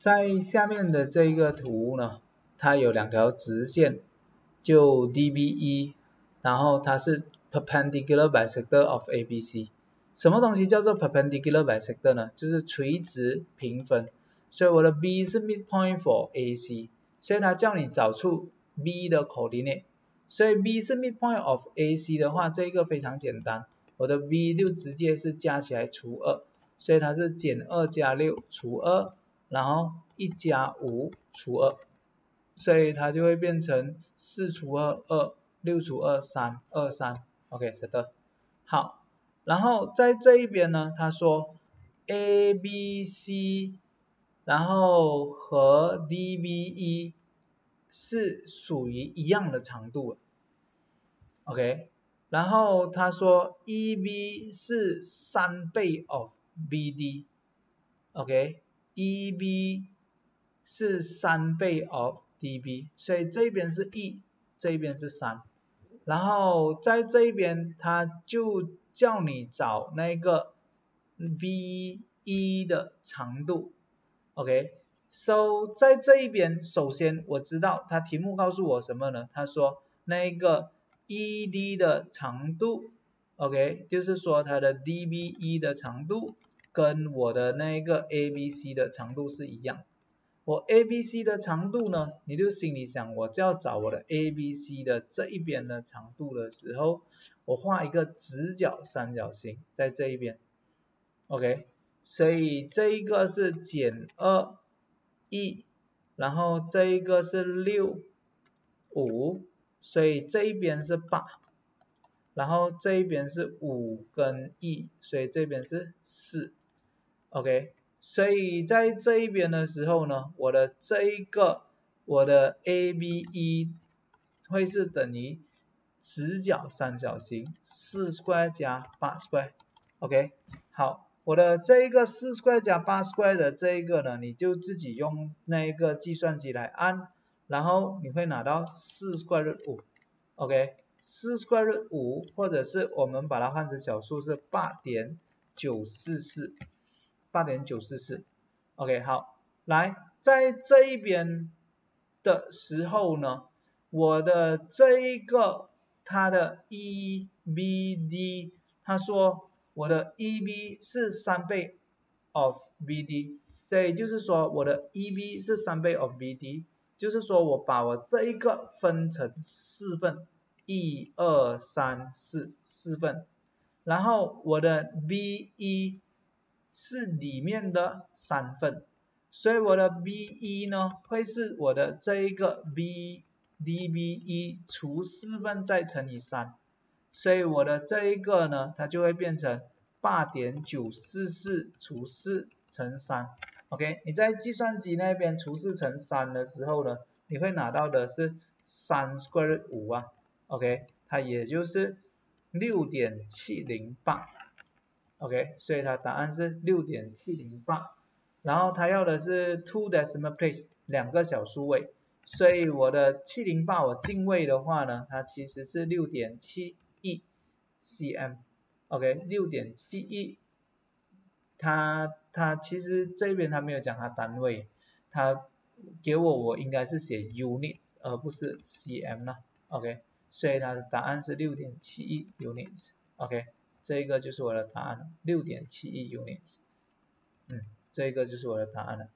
在下面的这一个图呢，它有两条直线，就 DBE，然后它是 perpendicular bisector of ABC。什么东西叫做 perpendicular bisector 呢？就是垂直平分。所以我的 B 是 midpoint for AC，所以它叫你找出 B 的 c o o r d i n a t e 所以 B 是 midpoint of AC 的话，这个非常简单，我的 V 就直接是加起来除2，所以它是减2加六除2。然后一加五除二，所以它就会变成四除二二六除二三二三，OK，晓得。好，然后在这一边呢，他说 A B C，然后和 D V E 是属于一样的长度，OK。然后他说 E B 是三倍哦，B D，OK。e b 是三倍 of d b，所以这边是 e，这边是三，然后在这边，它就叫你找那个 b e 的长度，OK。So 在这一边，首先我知道它题目告诉我什么呢？他说那个 e d 的长度，OK，就是说它的 d b e 的长度。跟我的那一个 A B C 的长度是一样，我 A B C 的长度呢？你就心里想，我就要找我的 A B C 的这一边的长度的时候，我画一个直角三角形在这一边，OK。所以这一个是减二 E，然后这一个是六五，所以这一边是八，然后这一边是五跟 E，所以这边是四。OK，所以在这一边的时候呢，我的这一个，我的 ABE 会是等于直角三角形四十块加八十块，OK，好，我的这一个四十块加八十块的这一个呢，你就自己用那一个计算机来按，然后你会拿到四十块五，OK，四十块五，或者是我们把它换成小数是八点九四四。八点九四四，OK，好，来，在这一边的时候呢，我的这一个它的 EBD，他说我的 EB 是三倍 of BD，对，就是说我的 EB 是三倍 of BD，就是说我把我这一个分成四份，一二三四四份，然后我的 BE。是里面的三份，所以我的 B 一呢，会是我的这一个 B D B 一除四份再乘以三，所以我的这一个呢，它就会变成八点九四四除四乘三，OK？你在计算机那边除四乘三的时候呢，你会拿到的是三 square 五啊，OK？它也就是六点七零八。OK，所以它答案是六点七零八，然后它要的是 two decimal place，两个小数位，所以我的七零八我进位的话呢，它其实是六点七一 cm，OK，六点七一，它它其实这边它没有讲它单位，它给我我应该是写 unit 而不是 cm 呢。o k 所以它的答案是六点七一 units，OK。这一个就是我的答案，六点七亿 units。嗯，这一个就是我的答案了。